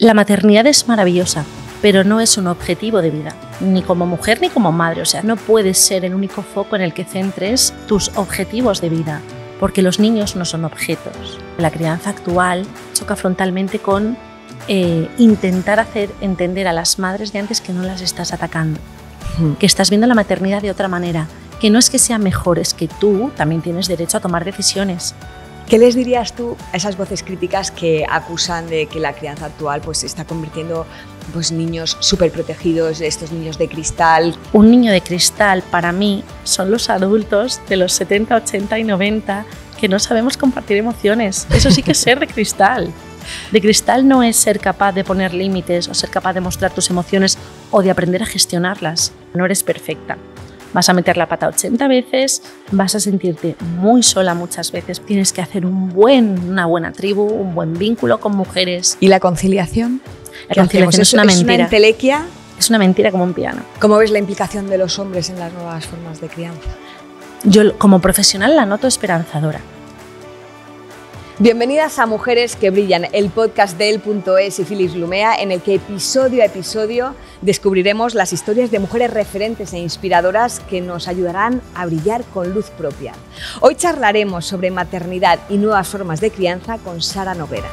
La maternidad es maravillosa, pero no es un objetivo de vida, ni como mujer ni como madre. O sea, no puedes ser el único foco en el que centres tus objetivos de vida, porque los niños no son objetos. La crianza actual choca frontalmente con eh, intentar hacer entender a las madres de antes que no las estás atacando, mm. que estás viendo la maternidad de otra manera, que no es que sea mejor, es que tú también tienes derecho a tomar decisiones ¿Qué les dirías tú a esas voces críticas que acusan de que la crianza actual pues, se está convirtiendo pues, niños súper protegidos, estos niños de cristal? Un niño de cristal para mí son los adultos de los 70, 80 y 90 que no sabemos compartir emociones. Eso sí que es ser de cristal. De cristal no es ser capaz de poner límites o ser capaz de mostrar tus emociones o de aprender a gestionarlas. No eres perfecta. Vas a meter la pata 80 veces, vas a sentirte muy sola muchas veces, tienes que hacer un buen, una buena tribu, un buen vínculo con mujeres. ¿Y la conciliación? La conciliación es, una mentira. ¿Es una Es una mentira como un piano. ¿Cómo ves la implicación de los hombres en las nuevas formas de crianza? Yo como profesional la noto esperanzadora. Bienvenidas a Mujeres que Brillan, el podcast de El.es y Filis Lumea, en el que episodio a episodio descubriremos las historias de mujeres referentes e inspiradoras que nos ayudarán a brillar con luz propia. Hoy charlaremos sobre maternidad y nuevas formas de crianza con Sara Novera.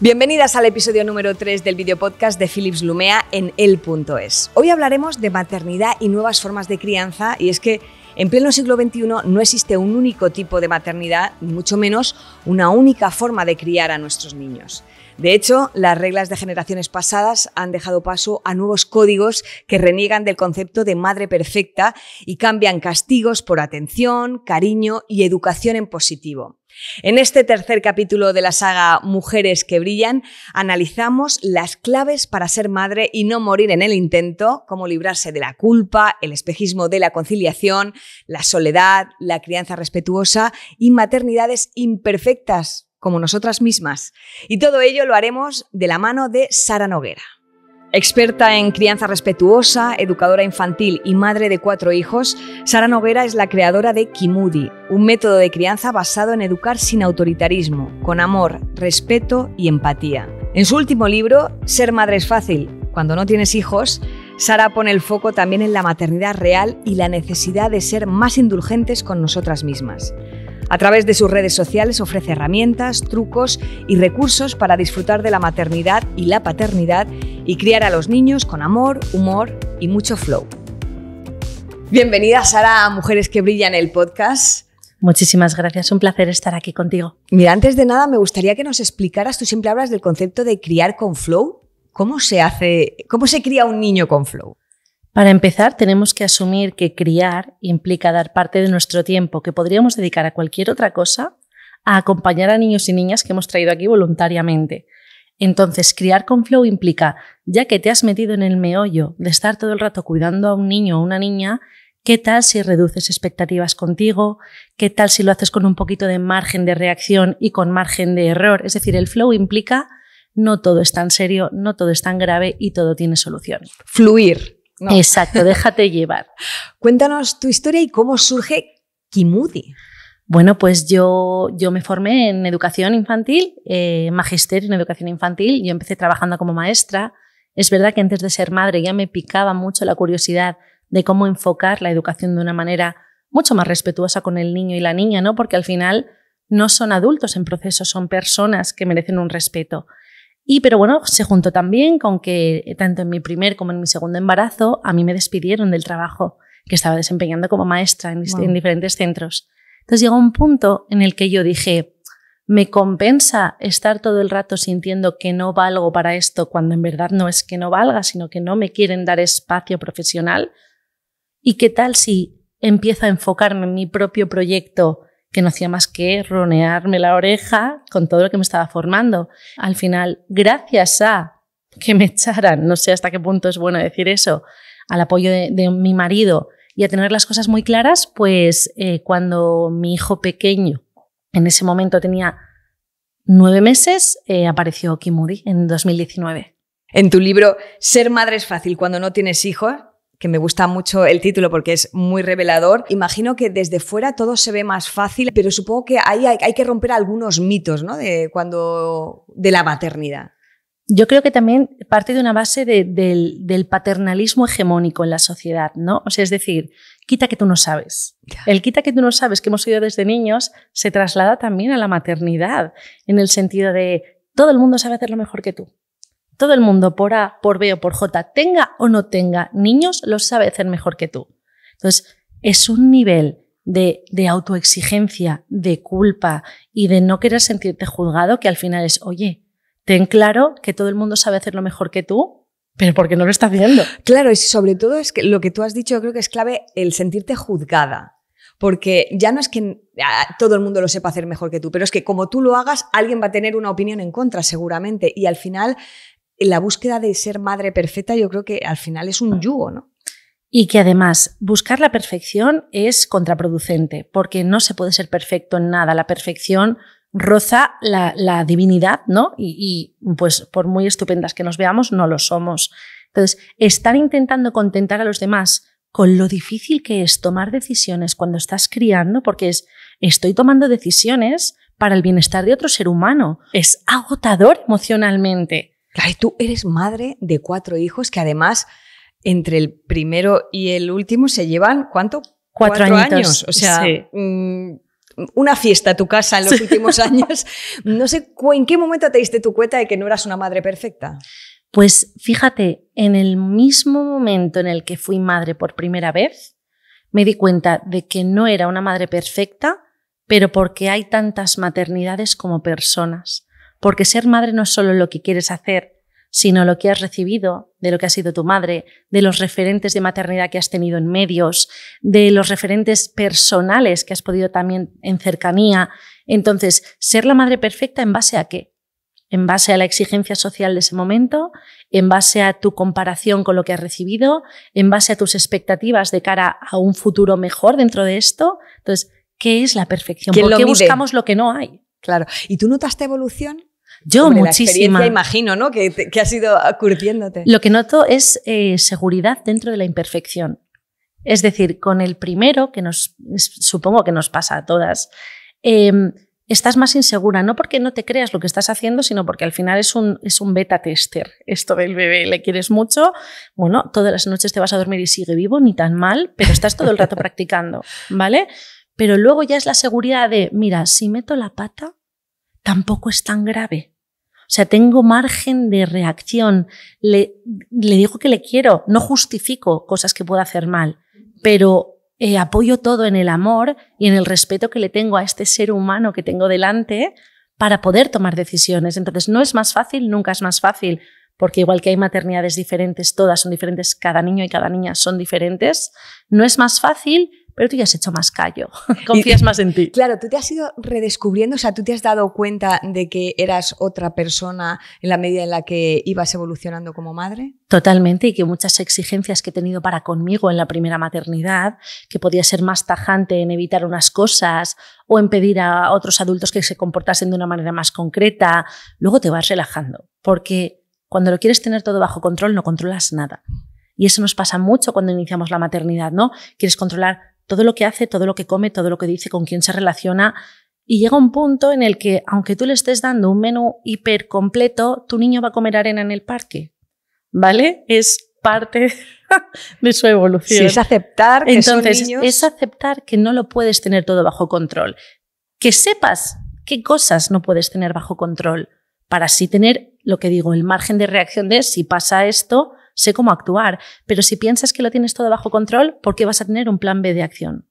Bienvenidas al episodio número 3 del videopodcast de Philips Lumea en el.es. Hoy hablaremos de maternidad y nuevas formas de crianza y es que en pleno siglo XXI no existe un único tipo de maternidad, ni mucho menos una única forma de criar a nuestros niños. De hecho, las reglas de generaciones pasadas han dejado paso a nuevos códigos que reniegan del concepto de madre perfecta y cambian castigos por atención, cariño y educación en positivo. En este tercer capítulo de la saga Mujeres que Brillan, analizamos las claves para ser madre y no morir en el intento, cómo librarse de la culpa, el espejismo de la conciliación, la soledad, la crianza respetuosa y maternidades imperfectas como nosotras mismas. Y todo ello lo haremos de la mano de Sara Noguera. Experta en crianza respetuosa, educadora infantil y madre de cuatro hijos, Sara Noguera es la creadora de Kimudi, un método de crianza basado en educar sin autoritarismo, con amor, respeto y empatía. En su último libro, Ser madre es fácil, cuando no tienes hijos, Sara pone el foco también en la maternidad real y la necesidad de ser más indulgentes con nosotras mismas. A través de sus redes sociales ofrece herramientas, trucos y recursos para disfrutar de la maternidad y la paternidad y criar a los niños con amor, humor y mucho flow. Bienvenida Sara a Mujeres que Brillan el podcast. Muchísimas gracias, un placer estar aquí contigo. Mira, antes de nada me gustaría que nos explicaras, tú siempre hablas del concepto de criar con flow. ¿Cómo se hace, cómo se cría un niño con flow? Para empezar, tenemos que asumir que criar implica dar parte de nuestro tiempo que podríamos dedicar a cualquier otra cosa a acompañar a niños y niñas que hemos traído aquí voluntariamente. Entonces, criar con flow implica, ya que te has metido en el meollo de estar todo el rato cuidando a un niño o una niña, ¿qué tal si reduces expectativas contigo? ¿Qué tal si lo haces con un poquito de margen de reacción y con margen de error? Es decir, el flow implica no todo es tan serio, no todo es tan grave y todo tiene solución. Fluir, Exacto, déjate llevar. Cuéntanos tu historia y cómo surge Kimudi. Bueno, pues yo, yo me formé en educación infantil, eh, magisterio en educación infantil. Yo empecé trabajando como maestra. Es verdad que antes de ser madre ya me picaba mucho la curiosidad de cómo enfocar la educación de una manera mucho más respetuosa con el niño y la niña, ¿no? Porque al final no son adultos en proceso, son personas que merecen un respeto. Y pero bueno, se juntó también con que eh, tanto en mi primer como en mi segundo embarazo a mí me despidieron del trabajo que estaba desempeñando como maestra en, diferentes centros. Entonces llegó un punto en el que yo dije, ¿me compensa estar todo el rato sintiendo que no valgo para esto cuando en verdad no es que no valga, sino que no me quieren dar espacio profesional? ¿Y qué tal si empiezo a enfocarme en mi propio proyecto que no hacía más que ronearme la oreja con todo lo que me estaba formando. Al final, gracias a que me echaran, no sé hasta qué punto es bueno decir eso, al apoyo de, mi marido y a tener las cosas muy claras, pues eh, cuando mi hijo pequeño, en ese momento tenía nueve meses, eh, apareció Kimuri en 2019. En tu libro Ser madre es fácil cuando no tienes hijos, que me gusta mucho el título porque es muy revelador. Imagino que desde fuera todo se ve más fácil, pero supongo que ahí hay, hay que romper algunos mitos ¿no? de, cuando, de la maternidad. Yo creo que también parte de una base del, paternalismo hegemónico en la sociedad, ¿no? O sea, es decir, quita que tú no sabes. El quita que tú no sabes que hemos oído desde niños se traslada también a la maternidad, en el sentido de todo el mundo sabe hacerlo mejor que tú todo el mundo por A, por B o por J, tenga o no tenga niños, los sabe hacer mejor que tú. Entonces, es un nivel de, autoexigencia, de culpa y de no querer sentirte juzgado que al final es, oye, ten claro que todo el mundo sabe hacerlo mejor que tú. Pero porque no lo está haciendo. Claro, y sobre todo es que lo que tú has dicho, yo creo que es clave el sentirte juzgada porque ya no es que ah, todo el mundo lo sepa hacer mejor que tú, pero es que como tú lo hagas, alguien va a tener una opinión en contra seguramente y al final la búsqueda de ser madre perfecta yo creo que al final es un yugo, ¿no? Y que además buscar la perfección es contraproducente, porque no se puede ser perfecto en nada. La perfección roza la, divinidad, ¿no? Y, y, pues por muy estupendas que nos veamos, no lo somos. Entonces, estar intentando contentar a los demás con lo difícil que es tomar decisiones cuando estás criando, porque es, estoy tomando decisiones para el bienestar de otro ser humano. Es agotador emocionalmente tú eres madre de cuatro hijos que además entre el primero y el último se llevan, ¿cuánto? Cuatro, años. O sea, mm, una fiesta a tu casa en los últimos años. No sé, ¿en qué momento te diste tu cuenta de que no eras una madre perfecta? Pues fíjate, en el mismo momento en el que fui madre por primera vez, me di cuenta de que no era una madre perfecta, pero porque hay tantas maternidades como personas porque ser madre no es solo lo que quieres hacer, sino lo que has recibido de lo que ha sido tu madre, de los referentes de maternidad que has tenido en medios, de los referentes personales que has podido también en cercanía. Entonces, ser la madre perfecta en base a qué? En base a la exigencia social de ese momento, en base a tu comparación con lo que has recibido, en base a tus expectativas de cara a un futuro mejor dentro de esto. Entonces, ¿qué es la perfección? ¿Por qué buscamos lo que no hay? Claro. ¿Y tú notas esta evolución yo muchísimo imagino, ¿no? Que, que has ido curtiéndote. Lo que noto es eh, seguridad dentro de la imperfección. Es decir, con el primero, que nos supongo que nos pasa a todas, em, estás más insegura, no porque no te creas lo que estás haciendo, sino porque al final es un, es un beta tester. Esto del bebé, le quieres mucho, bueno, todas las noches te vas a dormir y sigue vivo, ni tan mal, pero estás todo el rato practicando, ¿vale? Pero luego ya es la seguridad de, mira, si meto la pata, tampoco es tan grave. O sea, tengo margen de reacción. Le, le digo que le quiero, no justifico cosas que pueda hacer mal, pero eh, apoyo todo en el amor y en el respeto que le tengo a este ser humano que tengo delante para poder tomar decisiones. Entonces, no es más fácil, nunca es más fácil, porque igual que hay maternidades diferentes, todas son diferentes, cada niño y cada niña son diferentes, no es más fácil, pero tú ya has hecho más callo, confías más en ti. Claro, tú te has ido redescubriendo, o sea, tú te has dado cuenta de que eras otra persona en la medida en la que ibas evolucionando como madre. Totalmente, y que muchas exigencias que he tenido para conmigo en la primera maternidad, que podía ser más tajante en evitar unas cosas o en pedir a otros adultos que se comportasen de una manera más concreta, luego te vas relajando, porque cuando lo quieres tener todo bajo control no controlas nada. Y eso nos pasa mucho cuando iniciamos la maternidad, ¿no? Quieres controlar todo lo que hace, todo lo que come, todo lo que dice, con quién se relaciona. Y llega un punto en el que, aunque tú le estés dando un menú hiper completo, tu niño va a comer arena en el parque. ¿Vale? Es parte de su evolución. Sí, es aceptar que son niños... es aceptar que no lo puedes tener todo bajo control. Que sepas qué cosas no puedes tener bajo control para así tener lo que digo, el margen de reacción de si pasa esto, sé cómo actuar, pero si piensas que lo tienes todo bajo control, ¿por qué vas a tener un plan B de acción?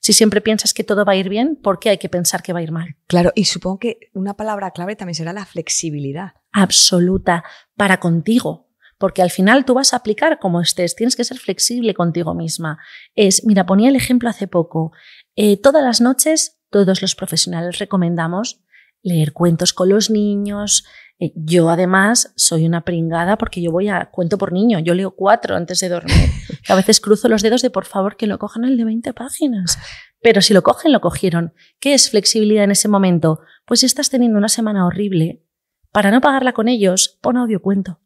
Si siempre piensas que todo va a ir bien, ¿por qué hay que pensar que va a ir mal? Claro, y supongo que una palabra clave también será la flexibilidad. Absoluta, para contigo, porque al final tú vas a aplicar como estés, tienes que ser flexible contigo misma. Es, mira, ponía el ejemplo hace poco, eh, todas las noches todos los profesionales recomendamos leer cuentos con los niños, eh, yo además soy una pringada porque yo voy a cuento por niño, yo leo cuatro antes de dormir. a veces cruzo los dedos de por favor que lo cojan el de 20 páginas. Pero si lo cogen, lo cogieron. ¿Qué es flexibilidad en ese momento? Pues si estás teniendo una semana horrible, para no pagarla con ellos, pon audio cuento.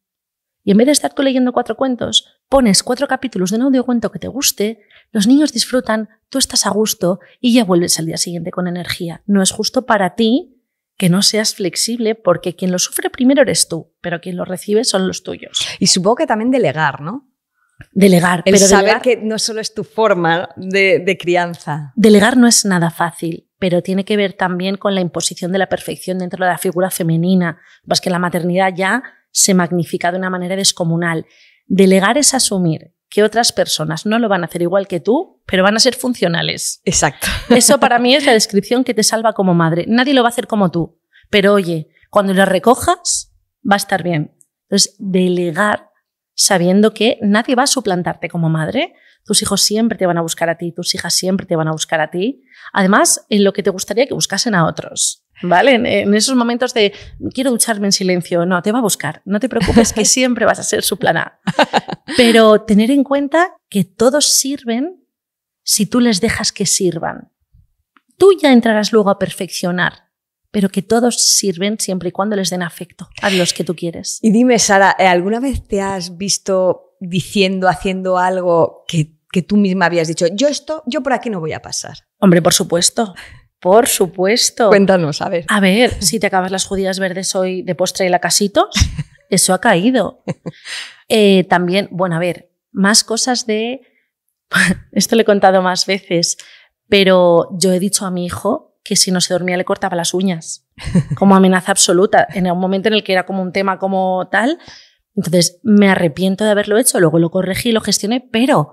Y en vez de estar tú leyendo cuatro cuentos, pones cuatro capítulos de un audio cuento que te guste, los niños disfrutan, tú estás a gusto y ya vuelves al día siguiente con energía. No es justo para ti que no seas flexible porque quien lo sufre primero eres tú, pero quien lo recibe son los tuyos. Y supongo que también delegar, ¿no? Delegar. El pero saber que no solo es tu forma de, de, crianza. Delegar no es nada fácil, pero tiene que ver también con la imposición de la perfección dentro de la figura femenina. Pues que la maternidad ya se magnifica de una manera descomunal. Delegar es asumir que otras personas no lo van a hacer igual que tú, pero van a ser funcionales. Exacto. Eso para mí es la descripción que te salva como madre. Nadie lo va a hacer como tú, pero oye, cuando lo recojas, va a estar bien. Entonces, delegar sabiendo que nadie va a suplantarte como madre. Tus hijos siempre te van a buscar a ti, tus hijas siempre te van a buscar a ti. Además, en lo que te gustaría que buscasen a otros. ¿vale? En, esos momentos de quiero ducharme en silencio, no, te va a buscar, no te preocupes que siempre vas a ser su plan A. Pero tener en cuenta que todos sirven si tú les dejas que sirvan. Tú ya entrarás luego a perfeccionar, pero que todos sirven siempre y cuando les den afecto a los que tú quieres. Y dime, Sara, ¿eh, ¿alguna vez te has visto diciendo, haciendo algo que, que tú misma habías dicho, yo esto, yo por aquí no voy a pasar? Hombre, por supuesto. Por supuesto. Cuéntanos, a ver. A ver, si te acabas las judías verdes hoy de postre y la casito eso ha caído. Eh, también, bueno, a ver, más cosas de. Esto le he contado más veces, pero yo he dicho a mi hijo que si no se dormía le cortaba las uñas, como amenaza absoluta, en un momento en el que era como un tema como tal. Entonces, me arrepiento de haberlo hecho, luego lo corregí y lo gestioné, pero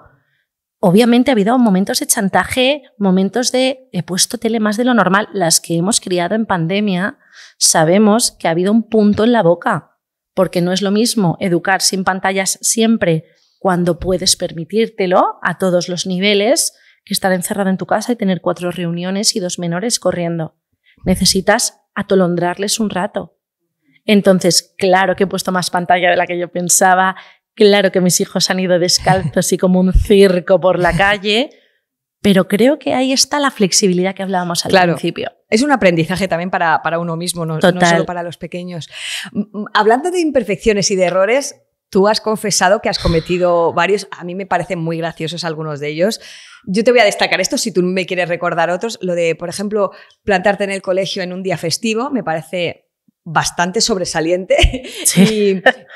Obviamente ha habido momentos de chantaje, momentos de he puesto tele más de lo normal. Las que hemos criado en pandemia sabemos que ha habido un punto en la boca, porque no es lo mismo educar sin pantallas siempre cuando puedes permitírtelo a todos los niveles que estar encerrado en tu casa y tener cuatro reuniones y dos menores corriendo. Necesitas atolondrarles un rato. Entonces, claro que he puesto más pantalla de la que yo pensaba, Claro que mis hijos han ido descalzos y como un circo por la calle, pero creo que ahí está la flexibilidad que hablábamos al principio. Es un aprendizaje también para, para uno mismo, no, no, solo para los pequeños. Hablando de imperfecciones y de errores, tú has confesado que has cometido varios, a mí me parecen muy graciosos algunos de ellos. Yo te voy a destacar esto si tú me quieres recordar otros. Lo de, por ejemplo, plantarte en el colegio en un día festivo, me parece bastante sobresaliente.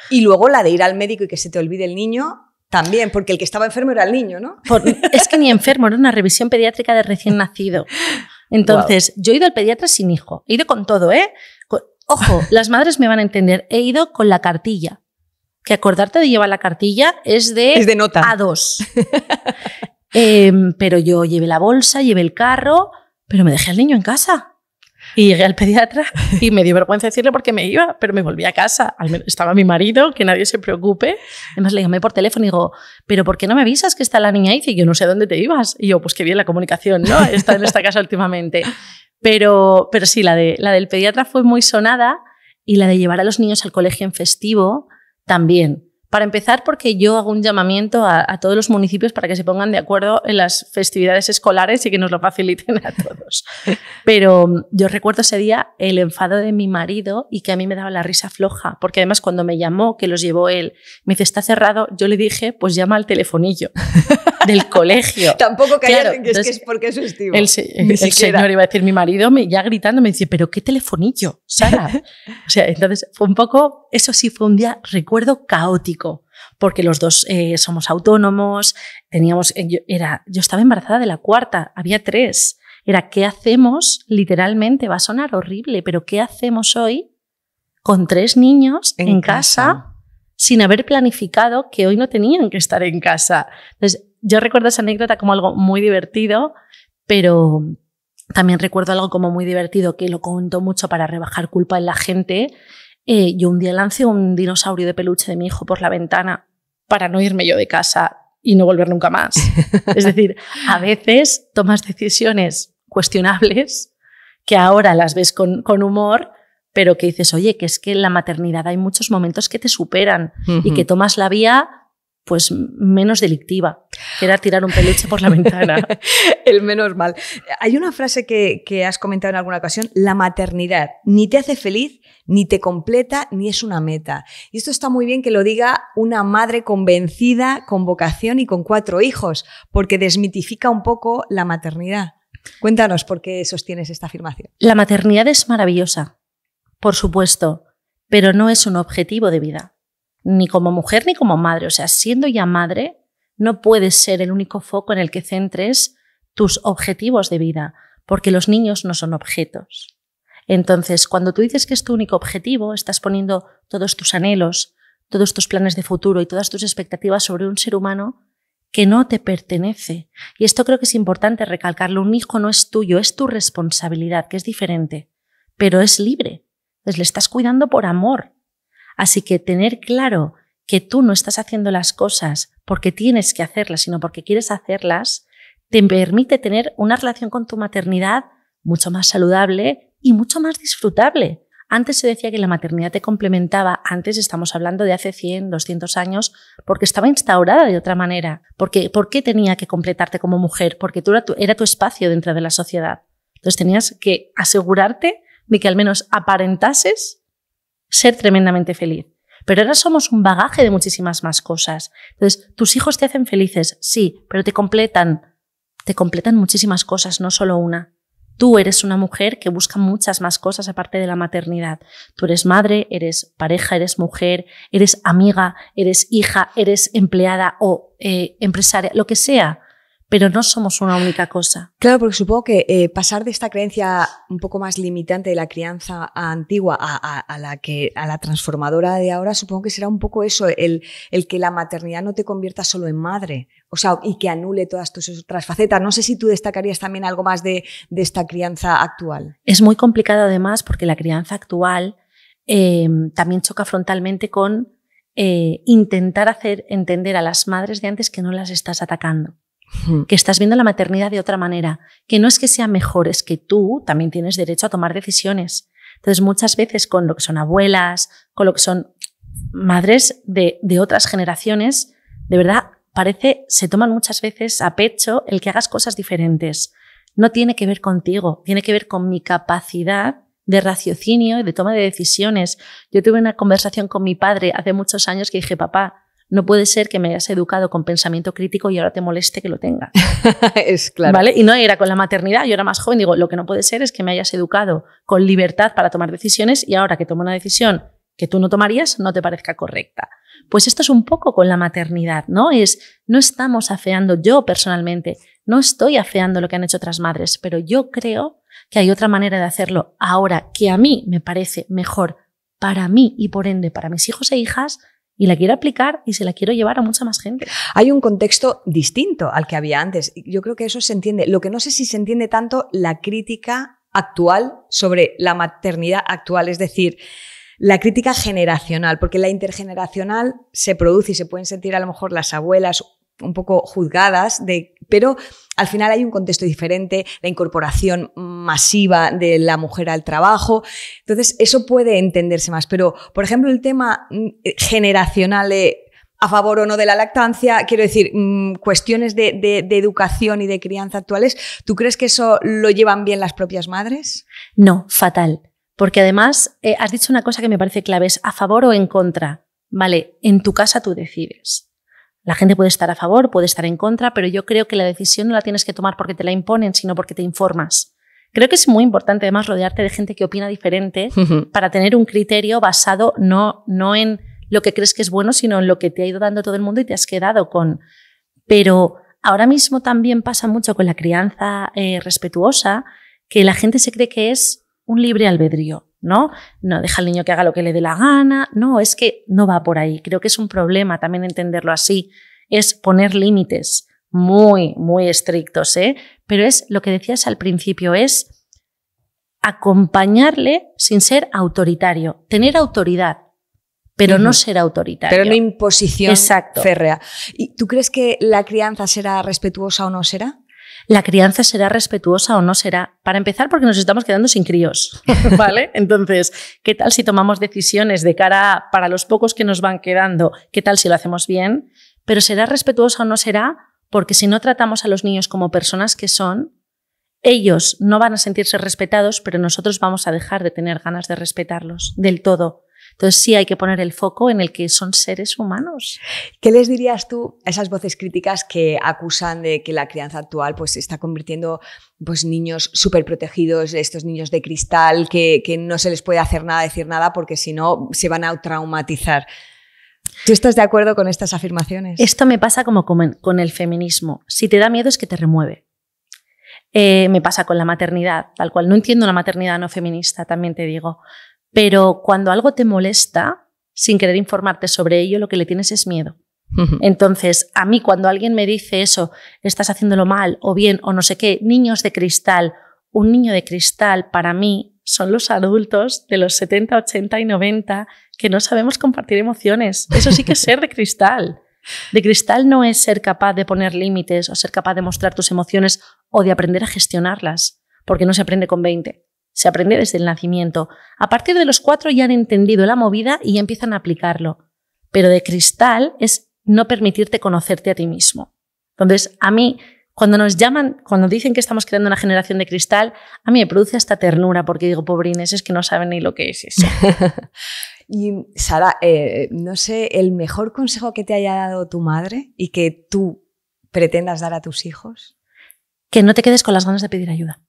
Y, luego la de ir al médico y que se te olvide el niño, también, porque el que estaba enfermo era el niño, ¿no? es que ni enfermo, era una revisión pediátrica de recién nacido. Entonces, yo he ido al pediatra sin hijo, he ido con todo, ¿eh? ojo, las madres me van a entender, he ido con la cartilla. Que acordarte de llevar la cartilla es de, es de nota. a dos em, pero yo llevé la bolsa, llevé el carro, pero me dejé al niño en casa. Y llegué al pediatra y me dio vergüenza decirle porque me iba, pero me volví a casa. Estaba mi marido, que nadie se preocupe. Además le llamé por teléfono y digo, ¿pero por qué no me avisas que está la niña? Y yo no sé dónde te ibas. Y yo, pues qué bien la comunicación, ¿no? Está en esta casa últimamente. Pero, pero sí, la, de, la del pediatra fue muy sonada y la de llevar a los niños al colegio en festivo también. Para empezar, porque yo hago un llamamiento a, todos los municipios para que se pongan de acuerdo en las festividades escolares y que nos lo faciliten a todos. Pero yo recuerdo ese día el enfado de mi marido y que a mí me daba la risa floja, porque además cuando me llamó, que los llevó él, me dice, está cerrado, yo le dije, pues llama al telefonillo del colegio. Tampoco cállate, que, es, porque es festivo. El, señor iba a decir, mi marido me, ya gritando me dice, pero ¿qué telefonillo, Sara? o sea, entonces fue un poco, eso sí fue un día, recuerdo, caótico porque los dos eh, somos autónomos, teníamos, eh, yo, era, yo estaba embarazada de la cuarta, había tres. Era, ¿qué hacemos? Literalmente, va a sonar horrible, pero ¿qué hacemos hoy con tres niños en, casa, casa sin haber planificado que hoy no tenían que estar en casa? Entonces, yo recuerdo esa anécdota como algo muy divertido, pero, también recuerdo algo como muy divertido que lo contó mucho para rebajar culpa en la gente eh, yo un día lancé un dinosaurio de peluche de mi hijo por la ventana para no irme yo de casa y no volver nunca más. es decir, a veces tomas decisiones cuestionables que ahora las ves con, humor, pero que dices, oye, que es que en la maternidad hay muchos momentos que te superan y que tomas la vía pues menos delictiva, que era tirar un peluche por la ventana. el menos mal. Hay una frase que, que, has comentado en alguna ocasión, la maternidad ni te hace feliz, ni te completa, ni es una meta. Y esto está muy bien que lo diga una madre convencida, con vocación y con cuatro hijos, porque desmitifica un poco la maternidad. Cuéntanos por qué sostienes esta afirmación. La maternidad es maravillosa, por supuesto, pero no es un objetivo de vida ni como mujer ni como madre. O sea, siendo ya madre, no puedes ser el único foco en el que centres tus objetivos de vida, porque los niños no son objetos. Entonces, cuando tú dices que es tu único objetivo, estás poniendo todos tus anhelos, todos tus planes de futuro y todas tus expectativas sobre un ser humano que no te pertenece. Y esto creo que es importante recalcarlo. Un hijo no es tuyo, es tu responsabilidad, que es diferente, pero es libre. Entonces le estás cuidando por amor, Así que tener claro que tú no estás haciendo las cosas porque tienes que hacerlas, sino porque quieres hacerlas, te permite tener una relación con tu maternidad mucho más saludable y mucho más disfrutable. Antes se decía que la maternidad te complementaba, antes estamos hablando de hace 100, 200 años, porque estaba instaurada de otra manera. Porque, ¿Por qué tenía que completarte como mujer? Porque tú era tu, era tu espacio dentro de la sociedad. Entonces tenías que asegurarte de que al menos aparentases ser tremendamente feliz. Pero ahora somos un bagaje de muchísimas más cosas. Entonces, tus hijos te hacen felices, sí, pero te completan. Te completan muchísimas cosas, no solo una. Tú eres una mujer que busca muchas más cosas aparte de la maternidad. Tú eres madre, eres pareja, eres mujer, eres amiga, eres hija, eres empleada o eh, empresaria, lo que sea pero no somos una única cosa. Claro, porque supongo que eh, pasar de esta creencia un poco más limitante de la crianza antigua a, la que a la transformadora de ahora, supongo que será un poco eso, el, que la maternidad no te convierta solo en madre, o sea, y que anule todas tus otras facetas. No sé si tú destacarías también algo más de, esta crianza actual. Es muy complicado además porque la crianza actual eh, también choca frontalmente con eh, intentar hacer entender a las madres de antes que no las estás atacando Hmm. que estás viendo la maternidad de otra manera, que no es que sea mejor, es que tú también tienes derecho a tomar decisiones. Entonces, muchas veces con lo que son abuelas, con lo que son madres de, de otras generaciones, de verdad, parece, se toman muchas veces a pecho el que hagas cosas diferentes. No tiene que ver contigo, tiene que ver con mi capacidad de raciocinio y de toma de decisiones. Yo tuve una conversación con mi padre hace muchos años que dije, papá, no puede ser que me hayas educado con pensamiento crítico y ahora te moleste que lo tenga. es claro. ¿Vale? Y no era con la maternidad, yo era más joven, digo, lo que no puede ser es que me hayas educado con libertad para tomar decisiones y ahora que tomo una decisión que tú no tomarías no te parezca correcta. Pues esto es un poco con la maternidad, ¿no? Es, no estamos afeando, yo personalmente, no estoy afeando lo que han hecho otras madres, pero yo creo que hay otra manera de hacerlo ahora que a mí me parece mejor para mí y por ende para mis hijos e hijas y la quiero aplicar y se la quiero llevar a mucha más gente. Hay un contexto distinto al que había antes. Yo creo que eso se entiende. Lo que no sé si se entiende tanto la crítica actual sobre la maternidad actual, es decir, la crítica generacional, porque la intergeneracional se produce y se pueden sentir a lo mejor las abuelas un poco juzgadas de pero al final hay un contexto diferente, la incorporación masiva de la mujer al trabajo. Entonces, eso puede entenderse más. Pero, por ejemplo, el tema mm, generacional a favor o no de la lactancia, quiero decir, mm, cuestiones de, educación y de crianza actuales, ¿tú crees que eso lo llevan bien las propias madres? No, fatal. Porque además eh, has dicho una cosa que me parece clave, es a favor o en contra. Vale, en tu casa tú decides. La gente puede estar a favor, puede estar en contra, pero yo creo que la decisión no la tienes que tomar porque te la imponen, sino porque te informas. Creo que es muy importante además rodearte de gente que opina diferente para tener un criterio basado no, no en lo que crees que es bueno, sino en lo que te ha ido dando todo el mundo y te has quedado con. Pero ahora mismo también pasa mucho con la crianza eh, respetuosa que la gente se cree que es un libre albedrío. ¿no? No deja al niño que haga lo que le dé la gana. No, es que no va por ahí. Creo que es un problema también entenderlo así. Es poner límites muy, muy estrictos, ¿eh? Pero es lo que decías al principio, es acompañarle sin ser autoritario, tener autoridad, pero no ser autoritario. Pero no imposición férrea. ¿Y tú crees que la crianza será respetuosa o no será? la crianza será respetuosa o no será. Para empezar, porque nos estamos quedando sin críos, ¿vale? Entonces, ¿qué tal si tomamos decisiones de cara para los pocos que nos van quedando? ¿Qué tal si lo hacemos bien? Pero será respetuosa o no será, porque si no tratamos a los niños como personas que son, ellos no van a sentirse respetados, pero nosotros vamos a dejar de tener ganas de respetarlos del todo. Entonces sí hay que poner el foco en el que son seres humanos. ¿Qué les dirías tú a esas voces críticas que acusan de que la crianza actual pues, se está convirtiendo pues, niños súper protegidos, estos niños de cristal, que, no se les puede hacer nada, decir nada, porque si no se van a traumatizar? ¿Tú estás de acuerdo con estas afirmaciones? Esto me pasa como con el feminismo. Si te da miedo es que te remueve. Eh, me pasa con la maternidad, tal cual. No entiendo la maternidad no feminista, también te digo. Pero cuando algo te molesta, sin querer informarte sobre ello, lo que le tienes es miedo. Entonces, a mí cuando alguien me dice eso, estás haciéndolo mal o bien o no sé qué, niños de cristal, un niño de cristal para mí son los adultos de los 70, 80 y 90 que no sabemos compartir emociones. Eso sí que es ser de cristal. De cristal no es ser capaz de poner límites o ser capaz de mostrar tus emociones o de aprender a gestionarlas, porque no se aprende con 20. Se aprende desde el nacimiento. A partir de los cuatro ya han entendido la movida y ya empiezan a aplicarlo. Pero de cristal es no permitirte conocerte a ti mismo. Entonces, a mí, cuando nos llaman, cuando dicen que estamos creando una generación de cristal, a mí me produce esta ternura porque digo, pobrines, es que no saben ni lo que es eso. y Sara, eh, no sé, el mejor consejo que te haya dado tu madre y que tú pretendas dar a tus hijos. Que no te quedes con las ganas de pedir ayuda.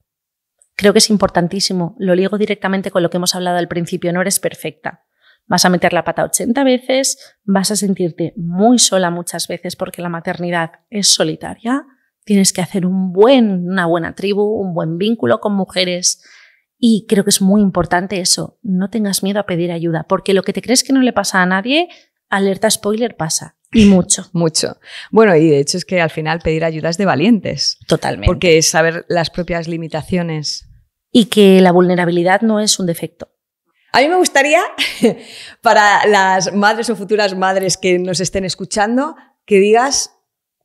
Creo que es importantísimo, lo ligo directamente con lo que hemos hablado al principio, no eres perfecta. Vas a meter la pata 80 veces, vas a sentirte muy sola muchas veces porque la maternidad es solitaria, tienes que hacer un buen, una buena tribu, un buen vínculo con mujeres y creo que es muy importante eso, no tengas miedo a pedir ayuda, porque lo que te crees que no le pasa a nadie, Alerta spoiler pasa. Y mucho. Mucho. Bueno, y de hecho es que al final pedir ayuda es de valientes. Totalmente. Porque es saber las propias limitaciones. Y que la vulnerabilidad no es un defecto. A mí me gustaría, para las madres o futuras madres que nos estén escuchando, que digas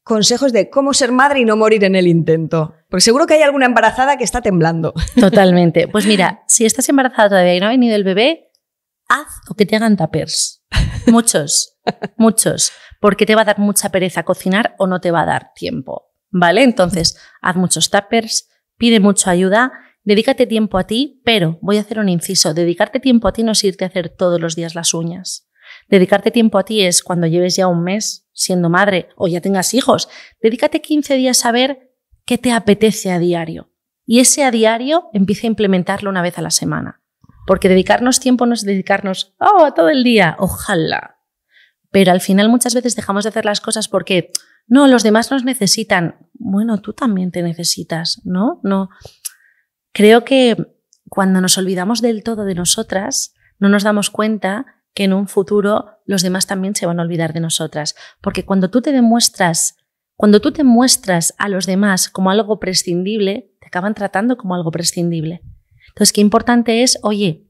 consejos de cómo ser madre y no morir en el intento. Porque seguro que hay alguna embarazada que está temblando. Totalmente. Pues mira, si estás embarazada todavía y no ha venido el bebé, haz o que te hagan tapers. Muchos, muchos. Porque te va a dar mucha pereza cocinar o no te va a dar tiempo. ¿Vale? Entonces, haz muchos tapers, pide mucha ayuda, dedícate tiempo a ti, pero voy a hacer un inciso. Dedicarte tiempo a ti no es irte a hacer todos los días las uñas. Dedicarte tiempo a ti es cuando lleves ya un mes siendo madre o ya tengas hijos. Dedícate 15 días a ver qué te apetece a diario. Y ese a diario empieza a implementarlo una vez a la semana. Porque dedicarnos tiempo no es dedicarnos oh, a todo el día, ojalá. Pero al final muchas veces dejamos de hacer las cosas porque no, los demás nos necesitan. Bueno, tú también te necesitas, ¿no? No. Creo que cuando nos olvidamos del todo de nosotras, no nos damos cuenta que en un futuro los demás también se van a olvidar de nosotras. Porque cuando tú te demuestras, cuando tú te muestras a los demás como algo prescindible, te acaban tratando como algo prescindible. Entonces, qué importante es, oye,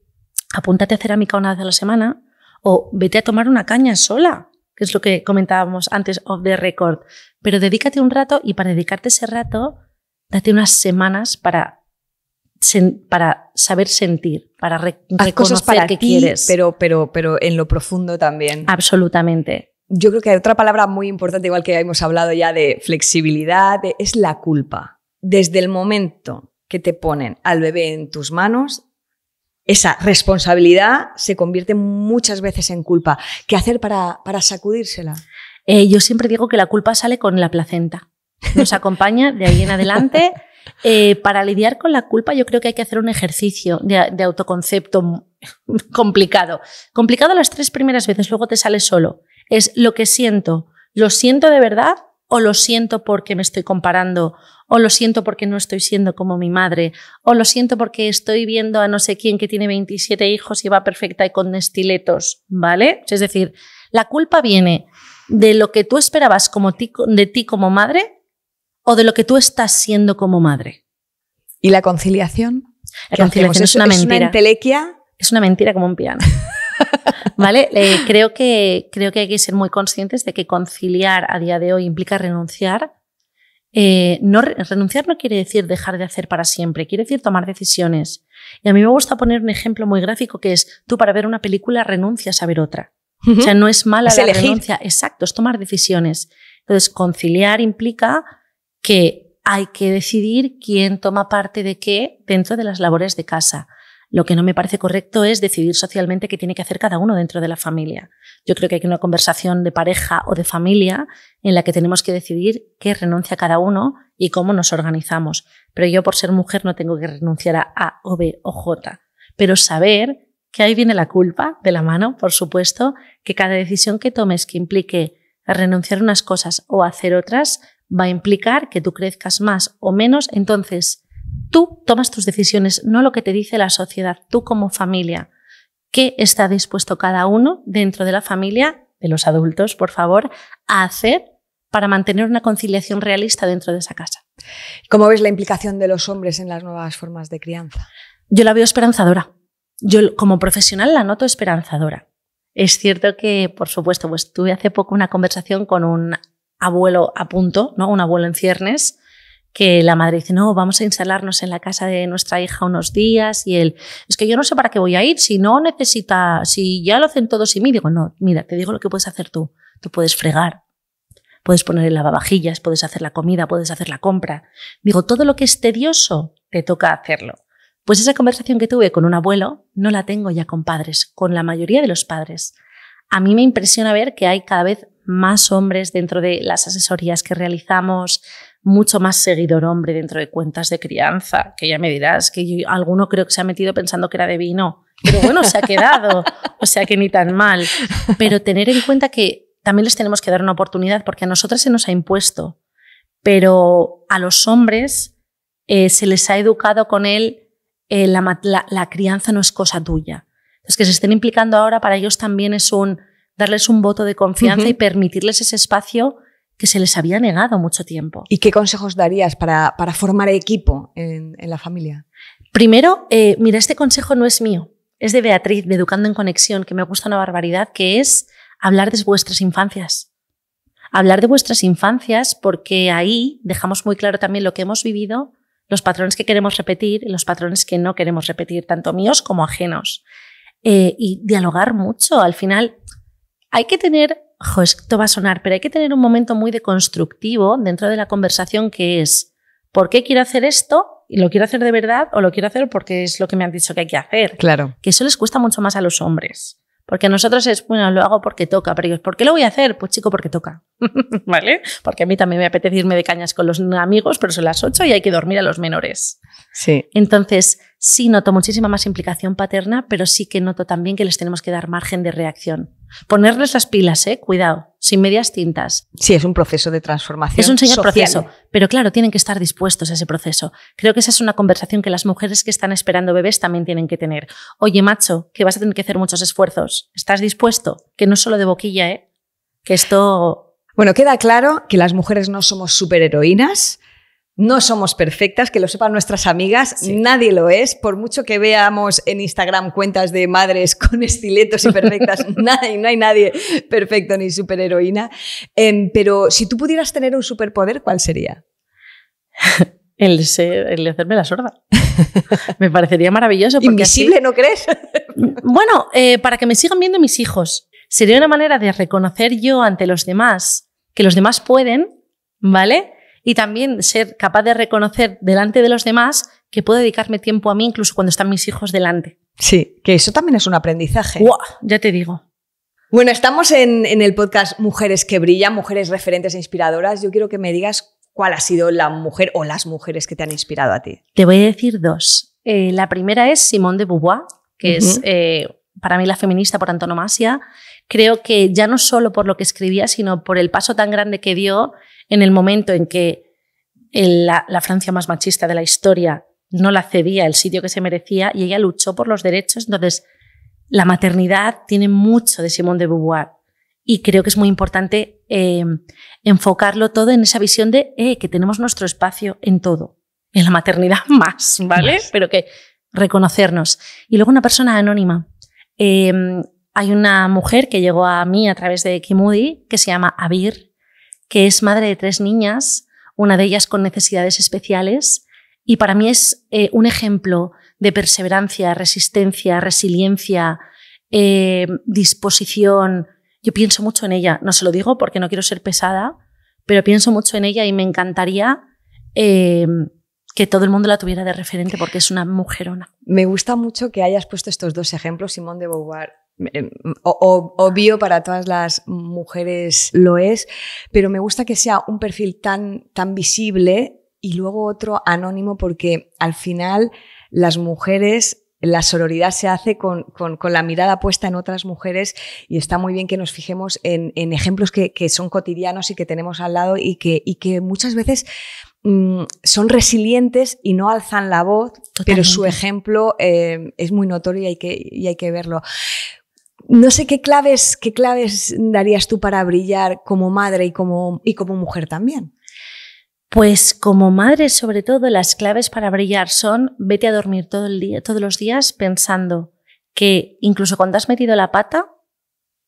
apúntate a cerámica una vez a la semana o vete a tomar una caña sola, que es lo que comentábamos antes of the record. Pero dedícate un rato y para dedicarte ese rato, date unas semanas para, para saber sentir, para reconocer cosas para que quieres. Pero, pero, pero en lo profundo también. Absolutamente. Yo creo que hay otra palabra muy importante, igual que hemos hablado ya de flexibilidad, es la culpa. Desde el momento que te ponen al bebé en tus manos, esa responsabilidad se convierte muchas veces en culpa. ¿Qué hacer para, para sacudírsela? Eh, yo siempre digo que la culpa sale con la placenta. Nos acompaña de ahí en adelante. Eh, para lidiar con la culpa yo creo que hay que hacer un ejercicio de, de autoconcepto complicado. Complicado las tres primeras veces, luego te sale solo. Es lo que siento. ¿Lo siento de verdad o lo siento porque me estoy comparando o lo siento porque no estoy siendo como mi madre, o lo siento porque estoy viendo a no sé quién que tiene 27 hijos y va perfecta y con estiletos, ¿vale? Es decir, la culpa viene de lo que tú esperabas como de ti como madre o de lo que tú estás siendo como madre. ¿Y la conciliación? La conciliación es, una mentira. ¿Es una Es una mentira como un piano. ¿Vale? Eh, creo, que, creo que hay que ser muy conscientes de que conciliar a día de hoy implica renunciar eh, no, renunciar no quiere decir dejar de hacer para siempre, quiere decir tomar decisiones. Y a mí me gusta poner un ejemplo muy gráfico que es, tú para ver una película renuncias a ver otra. O sea, no es mala renuncia, exacto, es tomar decisiones. Entonces, conciliar implica que hay que decidir quién toma parte de qué dentro de las labores de casa. Lo que no me parece correcto es decidir socialmente qué tiene que hacer cada uno dentro de la familia. Yo creo que hay una conversación de pareja o de familia en la que tenemos que decidir qué renuncia cada uno y cómo nos organizamos. Pero yo por ser mujer no tengo que renunciar a A o B o J. Pero saber que ahí viene la culpa de la mano, por supuesto, que cada decisión que tomes que implique renunciar a unas cosas o hacer otras va a implicar que tú crezcas más o menos. Entonces, Tú tomas tus decisiones, no lo que te dice la sociedad, tú como familia. ¿Qué está dispuesto cada uno dentro de la familia, de los adultos, por favor, a hacer para mantener una conciliación realista dentro de esa casa? ¿Cómo ves la implicación de los hombres en las nuevas formas de crianza? Yo la veo esperanzadora. Yo como profesional la noto esperanzadora. Es cierto que, por supuesto, pues tuve hace poco una conversación con un abuelo a punto, ¿no? un abuelo en ciernes, que la madre dice, no, vamos a instalarnos en la casa de nuestra hija unos días y él, es que yo no sé para qué voy a ir, si no necesita, si ya lo hacen todos y mí, digo, no, mira, te digo lo que puedes hacer tú, tú puedes fregar, puedes poner el lavavajillas, puedes hacer la comida, puedes hacer la compra, digo, todo lo que es tedioso, te toca hacerlo. Pues esa conversación que tuve con un abuelo no la tengo ya con padres, con la mayoría de los padres. A mí me impresiona ver que hay cada vez más hombres dentro de las asesorías que realizamos, mucho más seguidor hombre dentro de cuentas de crianza, que ya me dirás que yo, alguno creo que se ha metido pensando que era de vino, pero bueno, se ha quedado, o sea que ni tan mal. Pero tener en cuenta que también les tenemos que dar una oportunidad porque a nosotras se nos ha impuesto, pero a los hombres eh, se les ha educado con él, eh, la, la, crianza no es cosa tuya. Entonces, que se estén implicando ahora para ellos también es un darles un voto de confianza y permitirles ese espacio que se les había negado mucho tiempo. ¿Y qué consejos darías para, para formar equipo en, en, la familia? Primero, eh, mira, este consejo no es mío, es de Beatriz, de Educando en Conexión, que me gusta una barbaridad, que es hablar de vuestras infancias. Hablar de vuestras infancias porque ahí dejamos muy claro también lo que hemos vivido, los patrones que queremos repetir los patrones que no queremos repetir, tanto míos como ajenos. Eh, y dialogar mucho. Al final, hay que tener jo, esto va a sonar, pero hay que tener un momento muy deconstructivo dentro de la conversación que es, ¿por qué quiero hacer esto? ¿Y lo quiero hacer de verdad o lo quiero hacer porque es lo que me han dicho que hay que hacer? Claro. Que eso les cuesta mucho más a los hombres. Porque a nosotros es, bueno, lo hago porque toca, pero ellos, ¿por qué lo voy a hacer? Pues chico, porque toca. ¿vale? Porque a mí también me apetece irme de cañas con los amigos, pero son las ocho y hay que dormir a los menores. Sí. Entonces, sí noto muchísima más implicación paterna, pero sí que noto también que les tenemos que dar margen de reacción. Ponerles las pilas, ¿eh? Cuidado, sin medias tintas. Sí, es un proceso de transformación. Es un señor proceso, pero claro, tienen que estar dispuestos a ese proceso. Creo que esa es una conversación que las mujeres que están esperando bebés también tienen que tener. Oye, macho, que vas a tener que hacer muchos esfuerzos. ¿Estás dispuesto? Que no solo de boquilla, ¿eh? Que esto bueno, queda claro que las mujeres no somos superheroínas, no somos perfectas, que lo sepan nuestras amigas, nadie lo es, por mucho que veamos en Instagram cuentas de madres con estiletos y perfectas, no hay nadie perfecto ni superheroína. Em, pero si tú pudieras tener un superpoder, ¿cuál sería? El, ser, hacerme la sorda. Me parecería maravilloso. Porque ¿Invisible, no crees? bueno, eh, para que me sigan viendo mis hijos sería una manera de reconocer yo ante los demás que los demás pueden, ¿vale? Y también ser capaz de reconocer delante de los demás que puedo dedicarme tiempo a mí incluso cuando están mis hijos delante. Sí, que eso también es un aprendizaje. ya te digo. Bueno, estamos en, el podcast Mujeres que Brillan, Mujeres Referentes e Inspiradoras. Yo quiero que me digas cuál ha sido la mujer o las mujeres que te han inspirado a ti. Te voy a decir dos. Eh, la primera es Simone de Beauvoir, que es eh, para mí la feminista por antonomasia, creo que ya no solo por lo que escribía, sino por el paso tan grande que dio en el momento en que la, Francia más machista de la historia no la cedía el sitio que se merecía y ella luchó por los derechos. Entonces, la maternidad tiene mucho de Simone de Beauvoir y creo que es muy importante eh, enfocarlo todo en esa visión de eh, que tenemos nuestro espacio en todo, en la maternidad más, ¿vale? Pero que reconocernos. Y luego una persona anónima. Eh, hay una mujer que llegó a mí a través de Kimudi, que se llama Abir, que es madre de tres niñas, una de ellas con necesidades especiales, y para mí es eh, un ejemplo de perseverancia, resistencia, resiliencia, eh, disposición. Yo pienso mucho en ella, no se lo digo porque no quiero ser pesada, pero pienso mucho en ella y me encantaría eh, que todo el mundo la tuviera de referente porque es una mujerona. Me gusta mucho que hayas puesto estos dos ejemplos, Simón de Beauvoir Em, obvio para todas las mujeres lo es, pero me gusta que sea un perfil tan, tan visible y luego otro anónimo porque al final las mujeres la sororidad se hace con, la mirada puesta en otras mujeres y está muy bien que nos fijemos en, ejemplos que, son cotidianos y que tenemos al lado y que, y que muchas veces mm, son resilientes y no alzan la voz, pero su ejemplo eh, es muy notorio y que, y hay que verlo. No sé qué claves, qué claves darías tú para brillar como madre y como, y como mujer también. Pues como madre, sobre todo, las claves para brillar son vete a dormir todo el día, todos los días pensando que incluso cuando has metido la pata,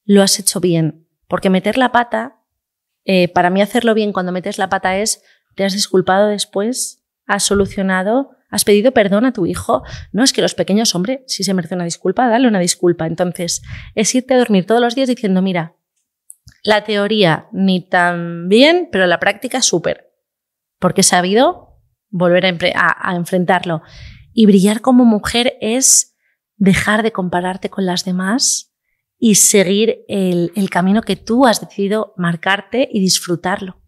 lo has hecho bien. Porque meter la pata, eh, para mí hacerlo bien cuando metes la pata es, te has disculpado después, has solucionado, ¿Has pedido perdón a tu hijo? No, es que los pequeños, hombre, si se merece una disculpa, dale una disculpa. Entonces, es irte a dormir todos los días diciendo, mira, la teoría ni tan bien, pero la práctica súper. Porque he sabido volver a, enfrentarlo. Y brillar como mujer es dejar de compararte con las demás y seguir el, camino que tú has decidido marcarte y disfrutarlo.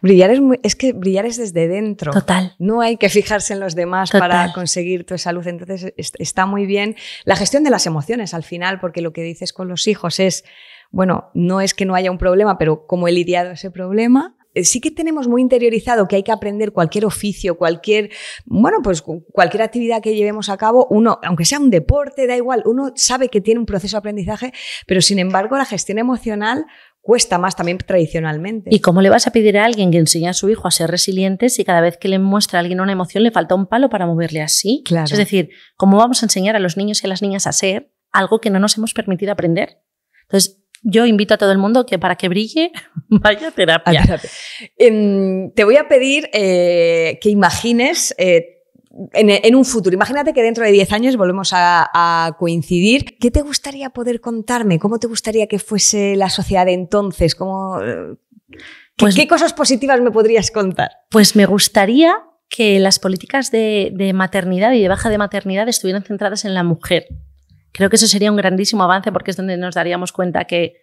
Brillar es, que brillar es desde dentro. Total. No hay que fijarse en los demás para conseguir tu salud. Entonces está muy bien la gestión de las emociones al final, porque lo que dices con los hijos es, bueno, no es que no haya un problema, pero como he lidiado ese problema, eh, sí que tenemos muy interiorizado que hay que aprender cualquier oficio, cualquier, bueno, pues cualquier actividad que llevemos a cabo, uno, aunque sea un deporte, da igual, uno sabe que tiene un proceso de aprendizaje, pero sin embargo la gestión emocional, cuesta más también tradicionalmente. ¿Y cómo le vas a pedir a alguien que enseñe a su hijo a ser resiliente si cada vez que le muestra a alguien una emoción le falta un palo para moverle así? Claro. Es decir, ¿cómo vamos a enseñar a los niños y a las niñas a ser algo que no nos hemos permitido aprender? Entonces, yo invito a todo el mundo que para que brille vaya A terapia. Em, te voy a pedir eh, que imagines eh, en, un futuro, imagínate que dentro de 10 años volvemos a, coincidir, ¿qué te gustaría poder contarme? ¿Cómo te gustaría que fuese la sociedad entonces? ¿Cómo, eh, pues ¿Qué, cosas positivas me podrías contar? Pues me gustaría que las políticas de, maternidad y de baja de maternidad estuvieran centradas en la mujer. Creo que eso sería un grandísimo avance porque es donde nos daríamos cuenta que,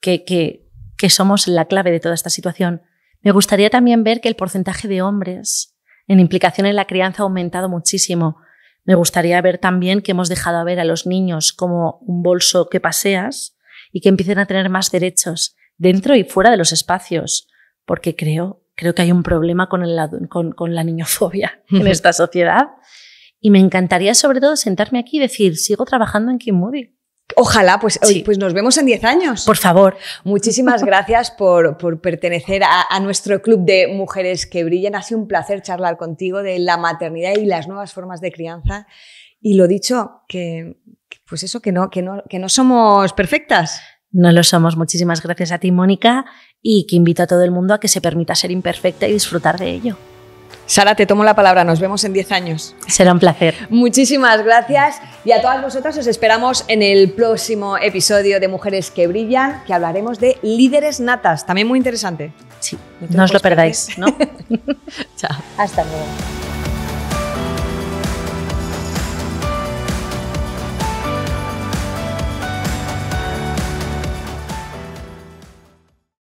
que somos la clave de toda esta situación. Me gustaría también ver que el porcentaje de hombres en implicación en la crianza ha aumentado muchísimo. Me gustaría ver también que hemos dejado a ver a los niños como un bolso que paseas y que empiecen a tener más derechos dentro y fuera de los espacios, porque creo, creo que hay un problema con, el, con, con la niñofobia en esta sociedad. Y me encantaría sobre todo sentarme aquí y decir, sigo trabajando en Kim Moody. Ojalá, pues, pues nos vemos en 10 años. Por favor. Muchísimas gracias por, por pertenecer a, nuestro club de mujeres que brillan. Ha sido un placer charlar contigo de la maternidad y las nuevas formas de crianza. Y lo dicho, que pues eso, que no, que no, que no somos perfectas. No lo somos. Muchísimas gracias a ti, Mónica, y que invito a todo el mundo a que se permita ser imperfecta y disfrutar de ello. Sara, te tomo la palabra, nos vemos en 10 años. Será un placer. Muchísimas gracias y a todas vosotras os esperamos en el próximo episodio de Mujeres que Brillan, que hablaremos de líderes natas, también muy interesante. Sí, no, os lo perdáis, ¿no? Chao. Hasta luego.